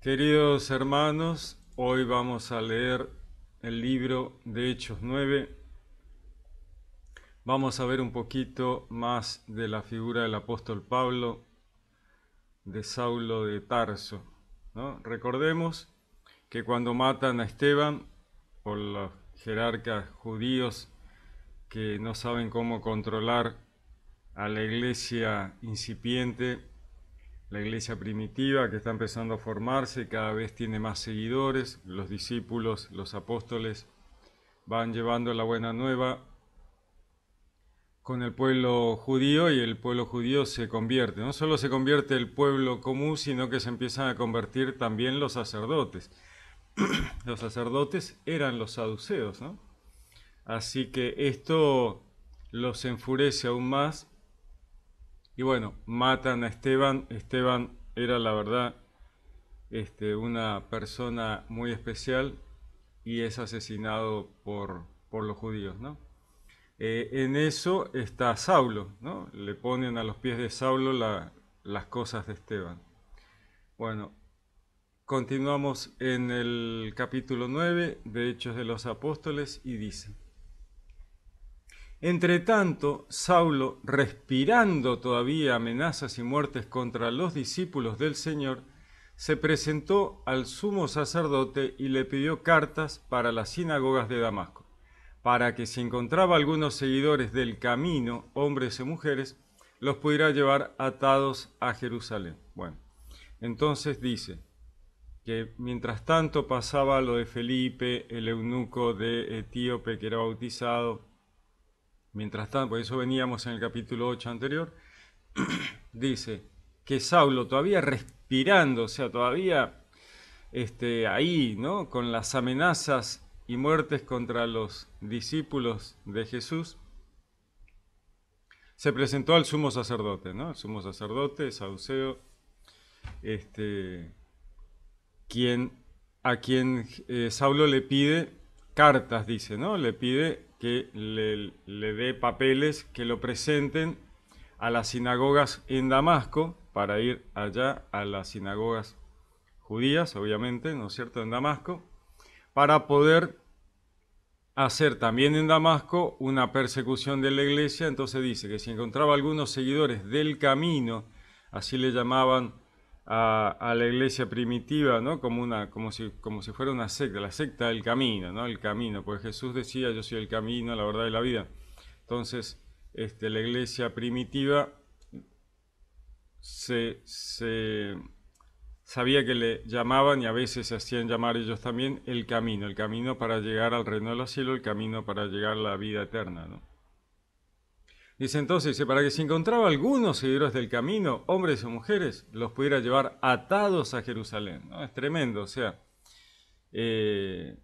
Queridos hermanos, hoy vamos a leer el libro de Hechos 9. Vamos a ver un poquito más de la figura del apóstol Pablo, de Saulo de Tarso. Recordemos que cuando matan a Esteban por los jerarcas judíos que no saben cómo controlar a la iglesia incipiente la iglesia primitiva que está empezando a formarse, cada vez tiene más seguidores, los discípulos, los apóstoles van llevando la buena nueva con el pueblo judío y el pueblo judío se convierte. No solo se convierte el pueblo común, sino que se empiezan a convertir también los sacerdotes. los sacerdotes eran los saduceos, Así que esto los enfurece aún más y bueno, matan a Esteban. Esteban era la verdad este, una persona muy especial y es asesinado por, por los judíos, ¿no? Eh, en eso está Saulo, ¿no? Le ponen a los pies de Saulo las cosas de Esteban. Bueno, continuamos en el capítulo 9 de Hechos de los Apóstoles y dice. Entretanto, Saulo, respirando todavía amenazas y muertes contra los discípulos del Señor, se presentó al sumo sacerdote y le pidió cartas para las sinagogas de Damasco, para que si encontraba algunos seguidores del camino, hombres y mujeres, los pudiera llevar atados a Jerusalén. Bueno, entonces dice que mientras tanto pasaba lo de Felipe, el eunuco de Etíope que era bautizado, Mientras tanto, por eso veníamos en el capítulo 8 anterior, dice que Saulo todavía respirando, o sea, todavía este, ahí, ¿no? Con las amenazas y muertes contra los discípulos de Jesús, se presentó al sumo sacerdote, ¿no? sumo sacerdote, Sauceo, este, quien, a quien eh, Saulo le pide cartas, dice, ¿no? Le pide que le, dé papeles que lo presenten a las sinagogas en Damasco, para ir allá a las sinagogas judías, obviamente, ¿no es cierto?, en Damasco, para poder hacer también en Damasco una persecución de la iglesia. Entonces dice que si encontraba algunos seguidores del camino, así le llamaban a, la iglesia primitiva, ¿no? Como, una, como, si, como si fuera una secta, la secta del camino, ¿no? El camino, pues Jesús decía, yo soy el camino, la verdad y la vida. Entonces, este, la iglesia primitiva se, sabía que le llamaban y a veces se hacían llamar ellos también el camino, el camino para llegar al reino de los cielos, el camino para llegar a la vida eterna, ¿no? Dice entonces, para que si encontraba algunos seguidores del camino, hombres o mujeres, los pudiera llevar atados a Jerusalén. Es tremendo, o sea, eh,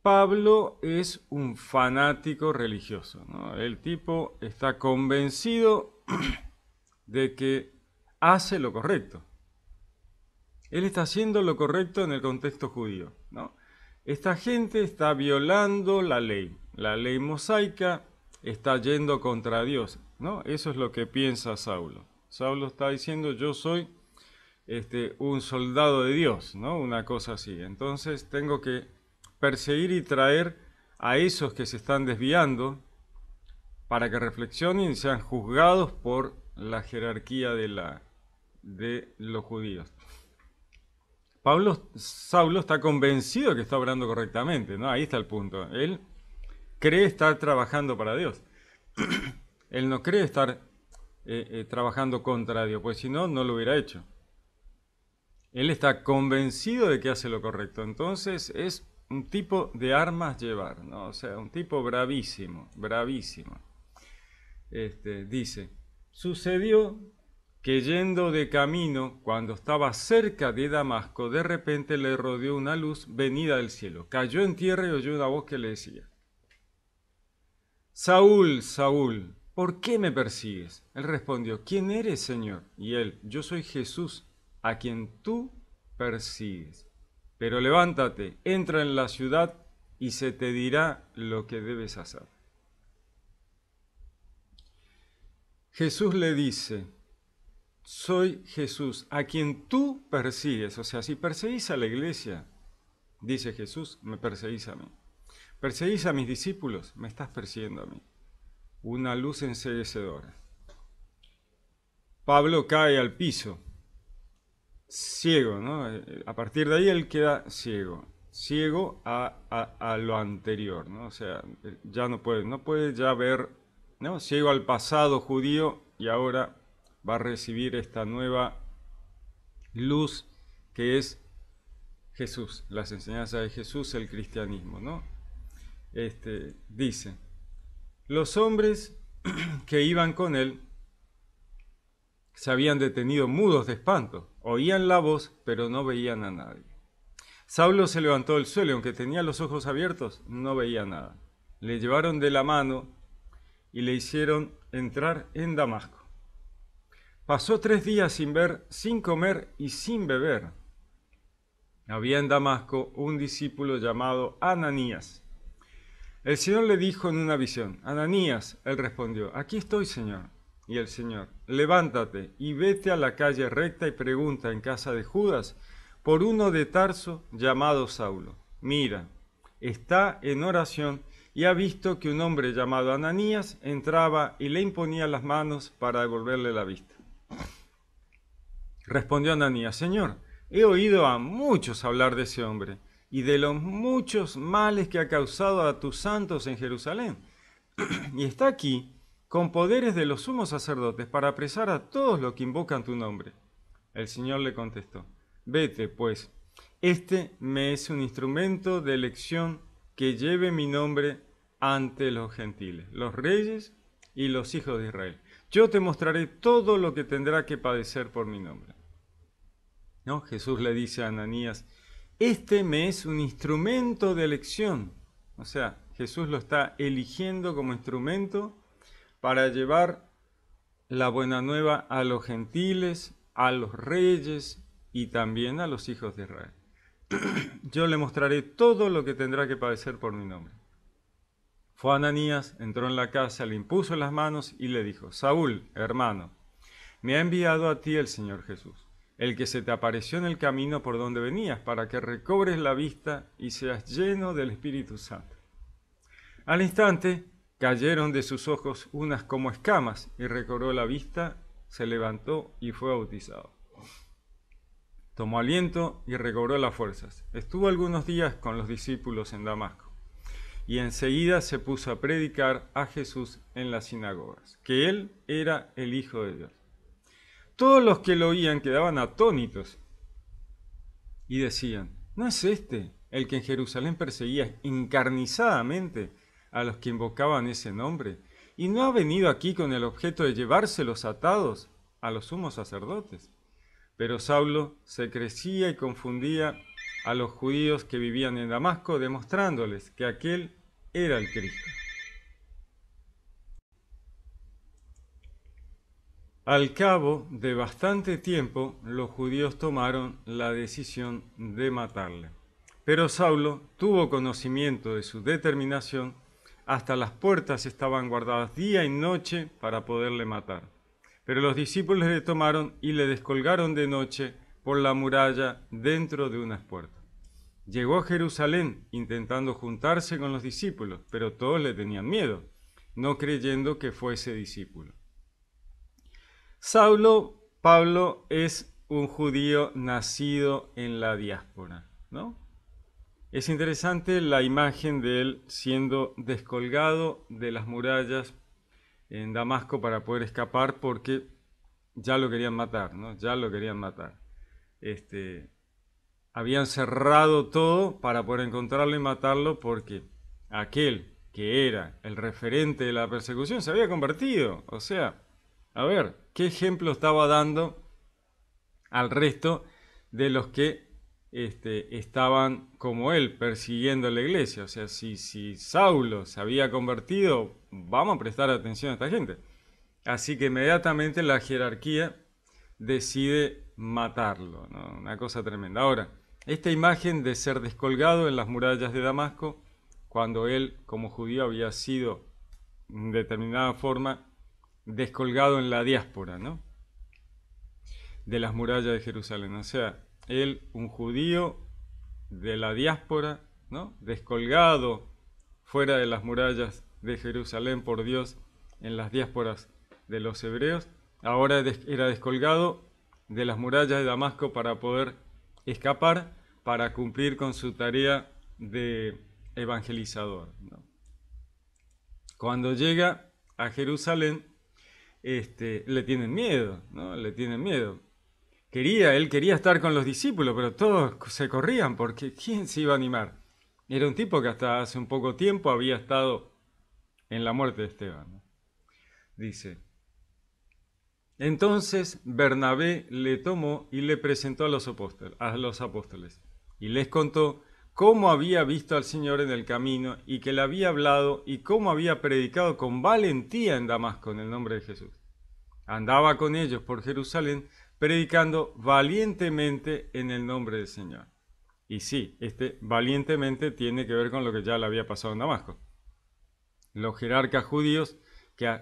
Pablo es un fanático religioso. El tipo está convencido de que hace lo correcto. Él está haciendo lo correcto en el contexto judío. Esta gente está violando la ley, la ley mosaica, está yendo contra Dios. ¿no? Eso es lo que piensa Saulo. Saulo está diciendo, yo soy este, un soldado de Dios, ¿no? una cosa así. Entonces tengo que perseguir y traer a esos que se están desviando para que reflexionen y sean juzgados por la jerarquía de, la, de los judíos. Pablo, Saulo está convencido que está hablando correctamente, ¿no? Ahí está el punto. Él cree estar trabajando para Dios. Él no cree estar eh, eh, trabajando contra Dios, pues si no, no lo hubiera hecho. Él está convencido de que hace lo correcto. Entonces es un tipo de armas llevar, ¿no? O sea, un tipo bravísimo, bravísimo. Este, dice, sucedió que yendo de camino, cuando estaba cerca de Damasco, de repente le rodeó una luz venida del cielo. Cayó en tierra y oyó una voz que le decía, Saúl, Saúl, ¿por qué me persigues? Él respondió, ¿quién eres, Señor? Y él, yo soy Jesús, a quien tú persigues. Pero levántate, entra en la ciudad y se te dirá lo que debes hacer. Jesús le dice, soy Jesús, a quien tú persigues. O sea, si perseguís a la iglesia, dice Jesús, me perseguís a mí. Perseguís a mis discípulos, me estás persiguiendo a mí. Una luz enseguecedora. Pablo cae al piso, ciego, ¿no? A partir de ahí él queda ciego, ciego a, a lo anterior, ¿no? O sea, ya no puede, no puede ya ver, ¿no? Ciego al pasado judío y ahora va a recibir esta nueva luz que es Jesús, las enseñanzas de Jesús, el cristianismo, ¿no? este, dice, los hombres que iban con él se habían detenido mudos de espanto, oían la voz, pero no veían a nadie. Saulo se levantó del suelo, aunque tenía los ojos abiertos, no veía nada. Le llevaron de la mano y le hicieron entrar en Damasco. Pasó tres días sin ver, sin comer y sin beber. Había en Damasco un discípulo llamado Ananías el Señor le dijo en una visión, Ananías, él respondió, aquí estoy, Señor. Y el Señor, levántate y vete a la calle recta y pregunta en casa de Judas por uno de Tarso llamado Saulo. Mira, está en oración y ha visto que un hombre llamado Ananías entraba y le imponía las manos para devolverle la vista. Respondió Ananías, Señor, he oído a muchos hablar de ese hombre y de los muchos males que ha causado a tus santos en Jerusalén. y está aquí con poderes de los sumos sacerdotes para apresar a todos los que invocan tu nombre. El Señor le contestó, vete pues, este me es un instrumento de elección que lleve mi nombre ante los gentiles, los reyes y los hijos de Israel. Yo te mostraré todo lo que tendrá que padecer por mi nombre. ¿No? Jesús le dice a Ananías, este me es un instrumento de elección. O sea, Jesús lo está eligiendo como instrumento para llevar la buena nueva a los gentiles, a los reyes y también a los hijos de Israel. Yo le mostraré todo lo que tendrá que padecer por mi nombre. Fue Ananías, entró en la casa, le impuso las manos y le dijo, Saúl, hermano, me ha enviado a ti el Señor Jesús el que se te apareció en el camino por donde venías, para que recobres la vista y seas lleno del Espíritu Santo. Al instante cayeron de sus ojos unas como escamas, y recobró la vista, se levantó y fue bautizado. Tomó aliento y recobró las fuerzas. Estuvo algunos días con los discípulos en Damasco y enseguida se puso a predicar a Jesús en las sinagogas, que él era el Hijo de Dios. Todos los que lo oían quedaban atónitos y decían, ¿no es este el que en Jerusalén perseguía encarnizadamente a los que invocaban ese nombre? ¿Y no ha venido aquí con el objeto de llevárselos atados a los sumos sacerdotes? Pero Saulo se crecía y confundía a los judíos que vivían en Damasco, demostrándoles que aquel era el Cristo. Al cabo de bastante tiempo, los judíos tomaron la decisión de matarle. Pero Saulo tuvo conocimiento de su determinación, hasta las puertas estaban guardadas día y noche para poderle matar. Pero los discípulos le tomaron y le descolgaron de noche por la muralla dentro de unas puertas. Llegó a Jerusalén intentando juntarse con los discípulos, pero todos le tenían miedo, no creyendo que fuese discípulo. Saulo, Pablo es un judío nacido en la diáspora, ¿no? Es interesante la imagen de él siendo descolgado de las murallas en Damasco para poder escapar porque ya lo querían matar, Ya lo querían matar. Este, habían cerrado todo para poder encontrarlo y matarlo porque aquel que era el referente de la persecución se había convertido. O sea, a ver, qué ejemplo estaba dando al resto de los que este, estaban como él, persiguiendo la iglesia. O sea, si, si Saulo se había convertido, vamos a prestar atención a esta gente. Así que inmediatamente la jerarquía decide matarlo. Una cosa tremenda. Ahora, esta imagen de ser descolgado en las murallas de Damasco, cuando él como judío había sido en determinada forma descolgado en la diáspora, ¿no? De las murallas de Jerusalén. O sea, él, un judío de la diáspora, ¿no? Descolgado fuera de las murallas de Jerusalén por Dios en las diásporas de los hebreos, ahora era descolgado de las murallas de Damasco para poder escapar, para cumplir con su tarea de evangelizador. Cuando llega a Jerusalén, este, le tienen miedo, ¿no? Le tienen miedo. Quería, él quería estar con los discípulos, pero todos se corrían porque ¿quién se iba a animar? Era un tipo que hasta hace un poco tiempo había estado en la muerte de Esteban. Dice, entonces Bernabé le tomó y le presentó a los, apóstoles, a los apóstoles y les contó cómo había visto al Señor en el camino y que le había hablado y cómo había predicado con valentía en Damasco en el nombre de Jesús andaba con ellos por Jerusalén, predicando valientemente en el nombre del Señor. Y sí, este valientemente tiene que ver con lo que ya le había pasado en Damasco. Los jerarcas judíos que,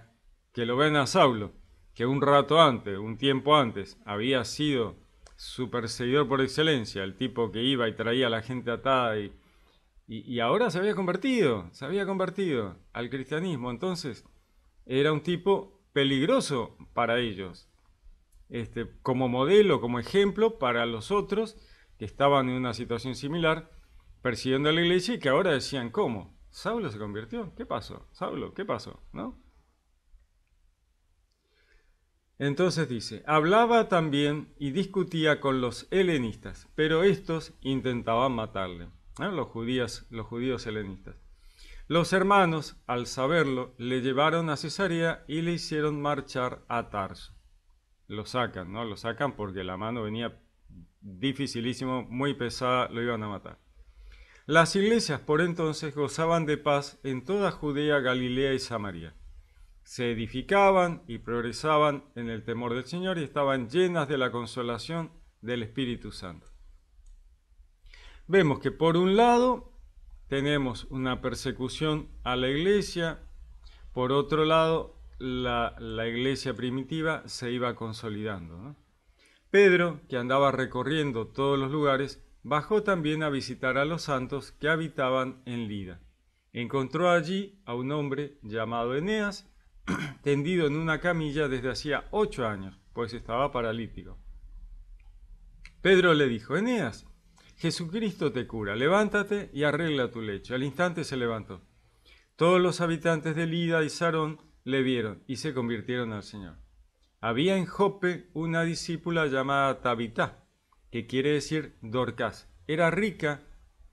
que lo ven a Saulo, que un rato antes, un tiempo antes, había sido su perseguidor por excelencia, el tipo que iba y traía a la gente atada y, y, y ahora se había convertido, se había convertido al cristianismo. Entonces, era un tipo peligroso para ellos, este, como modelo, como ejemplo para los otros que estaban en una situación similar, persiguiendo a la iglesia y que ahora decían, ¿cómo? Saulo se convirtió, ¿qué pasó? Saulo, ¿qué pasó? ¿No? Entonces dice, hablaba también y discutía con los helenistas, pero estos intentaban matarle, los, judíos, los judíos helenistas. Los hermanos, al saberlo, le llevaron a Cesarea y le hicieron marchar a Tarso. Lo sacan, ¿no? Lo sacan porque la mano venía dificilísimo, muy pesada, lo iban a matar. Las iglesias por entonces gozaban de paz en toda Judea, Galilea y Samaria. Se edificaban y progresaban en el temor del Señor y estaban llenas de la consolación del Espíritu Santo. Vemos que por un lado tenemos una persecución a la iglesia, por otro lado, la, iglesia primitiva se iba consolidando. Pedro, que andaba recorriendo todos los lugares, bajó también a visitar a los santos que habitaban en Lida. Encontró allí a un hombre llamado Eneas, tendido en una camilla desde hacía ocho años, pues estaba paralítico. Pedro le dijo, Eneas, Jesucristo te cura, levántate y arregla tu lecho. Al instante se levantó. Todos los habitantes de Lida y Sarón le vieron y se convirtieron al Señor. Había en Jope una discípula llamada Tabitá, que quiere decir Dorcas. Era rica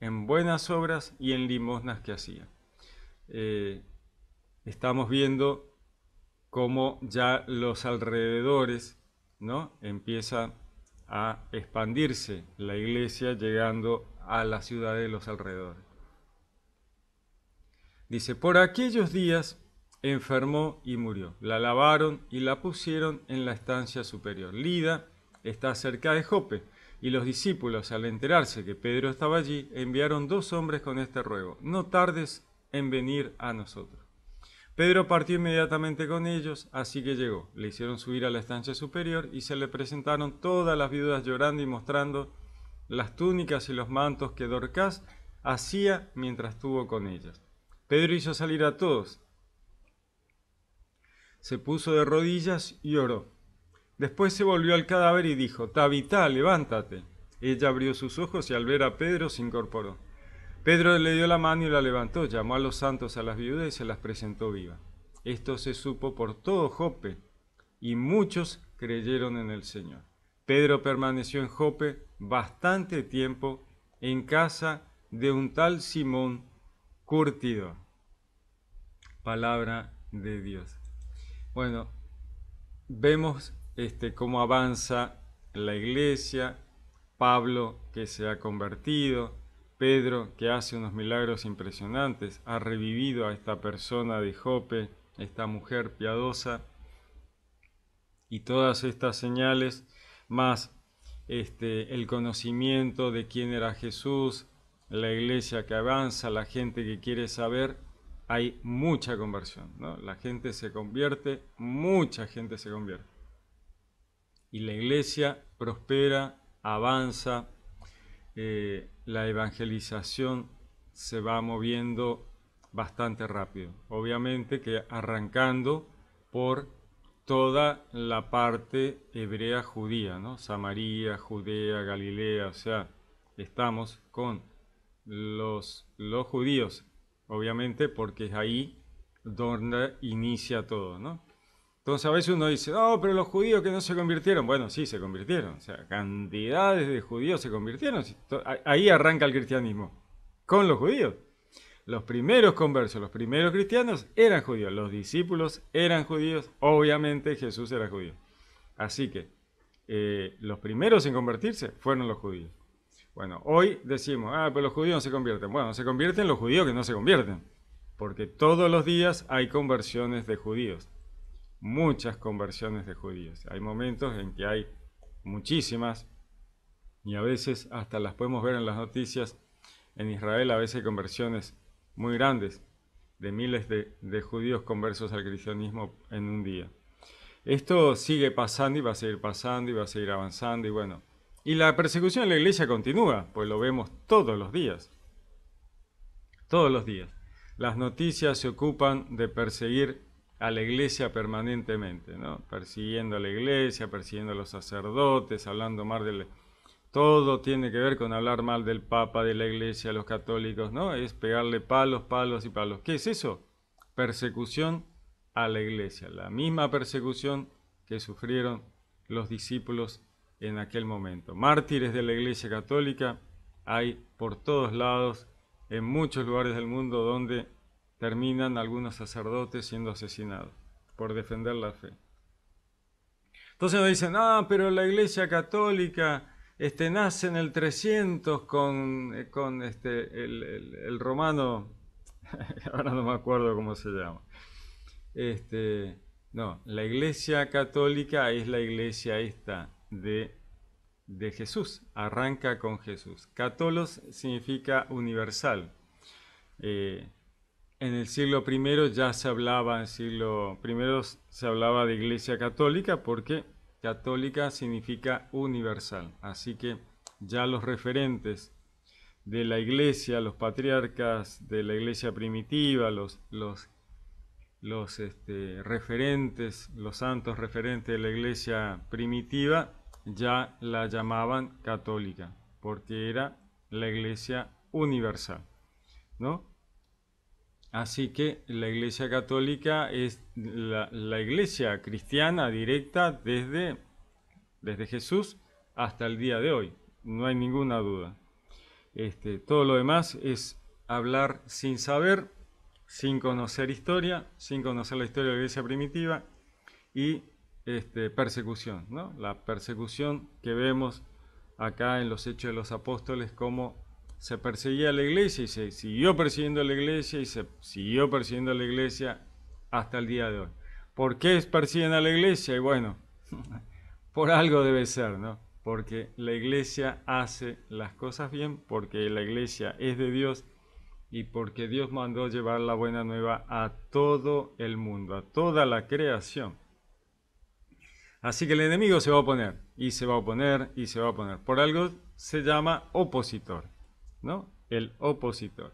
en buenas obras y en limosnas que hacía. Eh, estamos viendo cómo ya los alrededores ¿no? empieza a expandirse la iglesia llegando a la ciudad de los alrededores. Dice, por aquellos días enfermó y murió. La lavaron y la pusieron en la estancia superior. Lida está cerca de Jope y los discípulos al enterarse que Pedro estaba allí enviaron dos hombres con este ruego, no tardes en venir a nosotros. Pedro partió inmediatamente con ellos, así que llegó. Le hicieron subir a la estancia superior y se le presentaron todas las viudas llorando y mostrando las túnicas y los mantos que Dorcas hacía mientras estuvo con ellas. Pedro hizo salir a todos. Se puso de rodillas y oró. Después se volvió al cadáver y dijo, Tabitá, levántate. Ella abrió sus ojos y al ver a Pedro se incorporó. Pedro le dio la mano y la levantó, llamó a los santos a las viudas y se las presentó viva. Esto se supo por todo Jope, y muchos creyeron en el Señor. Pedro permaneció en Jope bastante tiempo en casa de un tal Simón curtido. Palabra de Dios. Bueno, vemos este, cómo avanza la iglesia, Pablo que se ha convertido, Pedro, que hace unos milagros impresionantes, ha revivido a esta persona de Jope, esta mujer piadosa, y todas estas señales, más este, el conocimiento de quién era Jesús, la iglesia que avanza, la gente que quiere saber, hay mucha conversión. La gente se convierte, mucha gente se convierte. Y la iglesia prospera, avanza, eh, la evangelización se va moviendo bastante rápido. Obviamente que arrancando por toda la parte hebrea judía, ¿no? Samaria, Judea, Galilea, o sea, estamos con los, los judíos, obviamente porque es ahí donde inicia todo, ¿no? Entonces a veces uno dice, no, pero los judíos que no se convirtieron, bueno, sí, se convirtieron, o sea, cantidades de judíos se convirtieron, ahí arranca el cristianismo, con los judíos. Los primeros conversos, los primeros cristianos eran judíos, los discípulos eran judíos, obviamente Jesús era judío. Así que eh, los primeros en convertirse fueron los judíos. Bueno, hoy decimos, ah, pero los judíos no se convierten. Bueno, se convierten los judíos que no se convierten, porque todos los días hay conversiones de judíos muchas conversiones de judíos. Hay momentos en que hay muchísimas y a veces hasta las podemos ver en las noticias. En Israel a veces hay conversiones muy grandes de miles de, judíos conversos al cristianismo en un día. Esto sigue pasando y va a seguir pasando y va a seguir avanzando y bueno. Y la persecución en la iglesia continúa, pues lo vemos todos los días. Todos los días. Las noticias se ocupan de perseguir a la iglesia permanentemente, ¿no? persiguiendo a la iglesia, persiguiendo a los sacerdotes, hablando mal del... Todo tiene que ver con hablar mal del Papa, de la iglesia, de los católicos, ¿no? Es pegarle palos, palos y palos. ¿Qué es eso? Persecución a la iglesia, la misma persecución que sufrieron los discípulos en aquel momento. Mártires de la iglesia católica hay por todos lados, en muchos lugares del mundo donde terminan algunos sacerdotes siendo asesinados por defender la fe. Entonces nos dicen, ah, pero la iglesia católica este, nace en el 300 con, eh, con este, el, romano, ahora no me acuerdo cómo se llama. Este, no, la iglesia católica es la iglesia esta de, Jesús, arranca con Jesús. Catolos significa universal. Eh, en el siglo I ya se hablaba, en siglo I se hablaba de iglesia católica porque católica significa universal. Así que ya los referentes de la iglesia, los patriarcas de la iglesia primitiva, los, este, referentes, los santos referentes de la iglesia primitiva, ya la llamaban católica porque era la iglesia universal. ¿No? Así que la Iglesia Católica es la, Iglesia cristiana directa desde, desde Jesús hasta el día de hoy, no hay ninguna duda. Este, todo lo demás es hablar sin saber, sin conocer historia, sin conocer la historia de la Iglesia primitiva y este, persecución, ¿no? la persecución que vemos acá en los Hechos de los Apóstoles como se perseguía a la iglesia y se siguió persiguiendo a la iglesia y se siguió persiguiendo a la iglesia hasta el día de hoy. ¿Por qué persiguen a la iglesia? Y bueno, por algo debe ser, ¿no? Porque la iglesia hace las cosas bien, porque la iglesia es de Dios y porque Dios mandó llevar la buena nueva a todo el mundo, a toda la creación. Así que el enemigo se va a oponer, y se va a oponer, y se va a oponer. Por algo se llama opositor. ¿no? El opositor.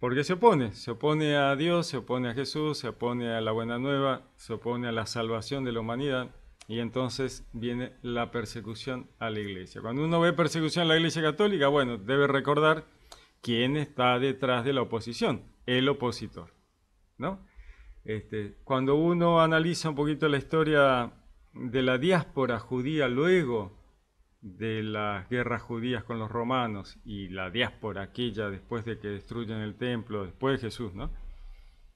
porque se opone? Se opone a Dios, se opone a Jesús, se opone a la buena nueva, se opone a la salvación de la humanidad y entonces viene la persecución a la iglesia. Cuando uno ve persecución a la iglesia católica, bueno, debe recordar quién está detrás de la oposición, el opositor, ¿no? Este, cuando uno analiza un poquito la historia de la diáspora judía luego de las guerras judías con los romanos y la diáspora aquella después de que destruyen el templo, después de Jesús, ¿no?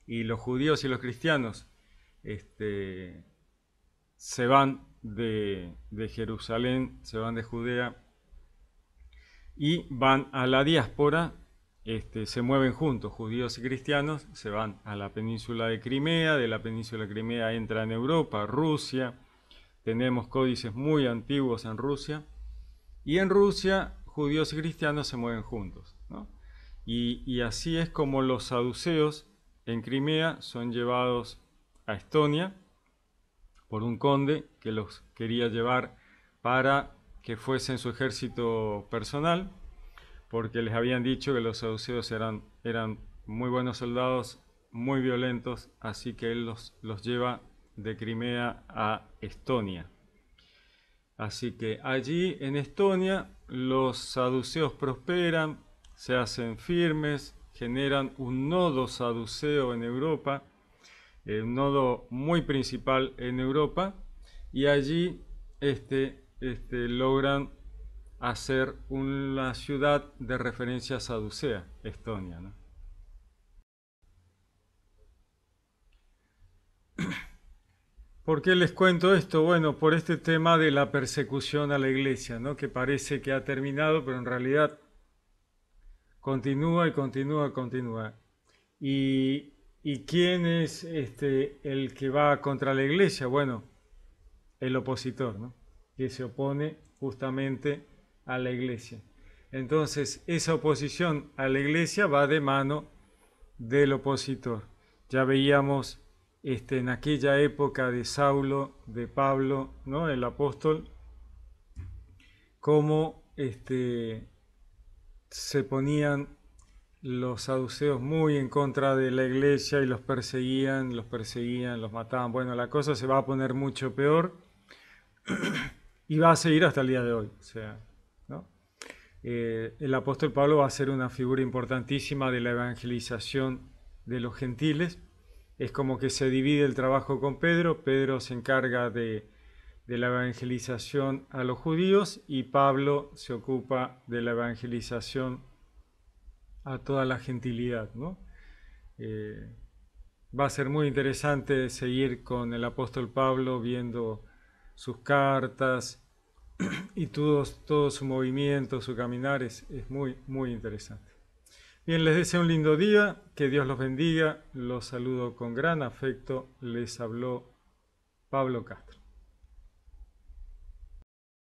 Y los judíos y los cristianos este, se van de, Jerusalén, se van de Judea y van a la diáspora, este, se mueven juntos, judíos y cristianos, se van a la península de Crimea, de la península de Crimea entra en Europa, Rusia, tenemos códices muy antiguos en Rusia, y en Rusia, judíos y cristianos se mueven juntos. Y, así es como los saduceos en Crimea son llevados a Estonia por un conde que los quería llevar para que fuesen su ejército personal, porque les habían dicho que los saduceos eran, eran muy buenos soldados, muy violentos, así que él los, los lleva de Crimea a Estonia. Así que allí en Estonia los saduceos prosperan, se hacen firmes, generan un nodo saduceo en Europa, eh, un nodo muy principal en Europa, y allí este, este logran hacer una ciudad de referencia saducea, Estonia. ¿Por qué les cuento esto? Bueno, por este tema de la persecución a la iglesia, ¿no? que parece que ha terminado, pero en realidad continúa y continúa, y continúa. ¿Y, y quién es este, el que va contra la iglesia? Bueno, el opositor, que se opone justamente a la iglesia. Entonces, esa oposición a la iglesia va de mano del opositor. Ya veíamos este, en aquella época de Saulo, de Pablo, ¿no? el apóstol, cómo este, se ponían los saduceos muy en contra de la iglesia y los perseguían, los perseguían, los mataban. Bueno, la cosa se va a poner mucho peor y va a seguir hasta el día de hoy. sea, ¿no? Eh, el apóstol Pablo va a ser una figura importantísima de la evangelización de los gentiles es como que se divide el trabajo con Pedro, Pedro se encarga de, la evangelización a los judíos y Pablo se ocupa de la evangelización a toda la gentilidad. ¿no? Eh, va a ser muy interesante seguir con el apóstol Pablo viendo sus cartas y todo, su movimiento, su caminar es, es muy, muy interesante. Bien, les deseo un lindo día, que Dios los bendiga, los saludo con gran afecto, les habló Pablo Castro.